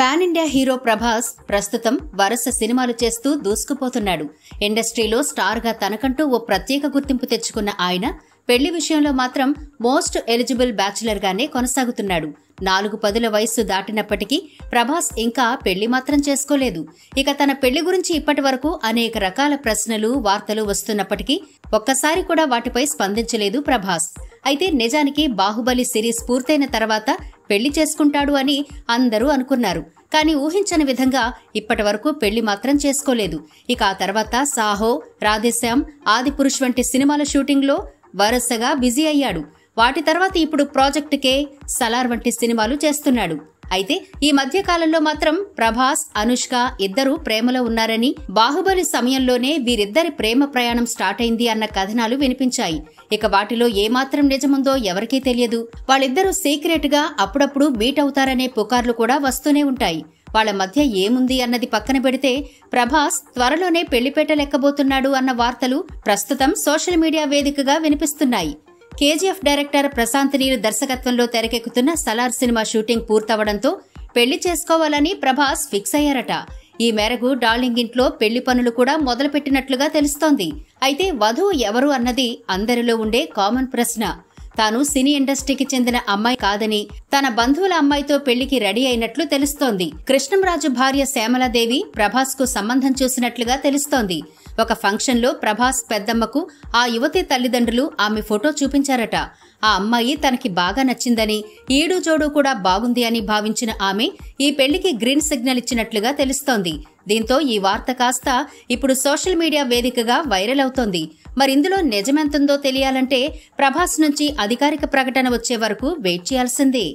pan India hero Prabhas ప్రస్తుతం వరుస సినిమాలు చేస్తూ దూసుకుపోతున్నాడు ఇండస్ట్రీలో స్టార్గా తనకంటూ ఓ ప్రత్యేక గుర్తింపు తెచ్చుకున్న ఆయన పెళ్లి విషయంలో మాత్రం మోస్ట్ ఎలిజిబుల్ గానే కొనసాగుతున్నాడు నాలుగు పదుల వయస్సు దాటినప్పటికీ ప్రభాస్ ఇంకా పెళ్లి మాత్రం చేసుకోలేదు ఇక తన పెళ్లి గురించి ఇప్పటి వరకు అనేక రకాల ప్రశ్నలు వార్తలు వస్తున్నప్పటికీ ఒక్కసారి కూడా వాటిపై స్పందించలేదు ప్రభాస్ అయితే నిజానికి బాహుబలి సిరీస్ పూర్తయిన తర్వాత పెళ్లి చేసుకుంటాడు అని అందరూ అనుకున్నారు కానీ ఊహించని విధంగా ఇప్పటి వరకు పెళ్లి మాత్రం చేసుకోలేదు ఇక ఆ తర్వాత సాహో రాధేశ్యామ్ ఆదిపురుష్ వంటి సినిమాల షూటింగ్లో వరుసగా బిజీ అయ్యాడు వాటి తర్వాత ఇప్పుడు ప్రాజెక్ట్ కే సలార్ వంటి సినిమాలు చేస్తున్నాడు అయితే ఈ మధ్య కాలంలో మాత్రం ప్రభాస్ అనుష్క ఇద్దరూ ప్రేమలో ఉన్నారని బాహుబలి సమయంలోనే వీరిద్దరి ప్రేమ ప్రయాణం స్టార్ట్ అయింది అన్న కథనాలు వినిపించాయి ఇక వాటిలో ఏమాత్రం నిజముందో ఎవరికీ తెలియదు వాళ్ళిద్దరూ సీక్రెట్ గా అప్పుడప్పుడు మీట్ అవుతారనే పుకార్లు కూడా వస్తూనే ఉంటాయి వాళ్ల మధ్య ఏముంది అన్నది పక్కన పెడితే ప్రభాస్ త్వరలోనే పెళ్లిపేట లెక్కబోతున్నాడు అన్న వార్తలు ప్రస్తుతం సోషల్ మీడియా వేదికగా వినిపిస్తున్నాయి కేజీఎఫ్ డైరెక్టర్ ప్రశాంత్ నీరు దర్శకత్వంలో తెరకెక్కుతున్న సలార్ సినిమా షూటింగ్ పూర్తవడంతో పెళ్లి చేసుకోవాలని ప్రభాస్ ఫిక్స్ అయ్యారట ఈ మేరకు డార్లింగ్ ఇంట్లో పెళ్లి పనులు కూడా మొదలుపెట్టినట్లుగా తెలుస్తోంది అయితే వధువు ఎవరు అన్నది అందరిలో ఉండే కామన్ ప్రశ్న తాను సినీ ఇండస్ట్రీకి చెందిన అమ్మాయి కాదని తన బంధువుల అమ్మాయితో పెళ్లికి రెడీ అయినట్లు తెలుస్తోంది కృష్ణంరాజు భార్య శ్యామలాదేవి ప్రభాస్ కు సంబంధం చూసినట్లుగా తెలుస్తోంది ఒక ఫంక్షన్లో ప్రభాస్ పెద్దమ్మకు ఆ యువతి తల్లిదండ్రులు ఆమె ఫోటో చూపించారట ఆ అమ్మాయి తనకి బాగా నచ్చిందని ఈడు జోడు కూడా బాగుంది అని భావించిన ఆమె ఈ పెళ్లికి గ్రీన్ సిగ్నల్ ఇచ్చినట్లుగా తెలుస్తోంది దీంతో ఈ వార్త కాస్త ఇప్పుడు సోషల్ మీడియా వేదికగా వైరల్ అవుతోంది మరిందులో నిజమెంతుందో తెలియాలంటే ప్రభాస్ నుంచి అధికారిక ప్రకటన వచ్చే వరకు వెయిట్ చేయాల్సిందే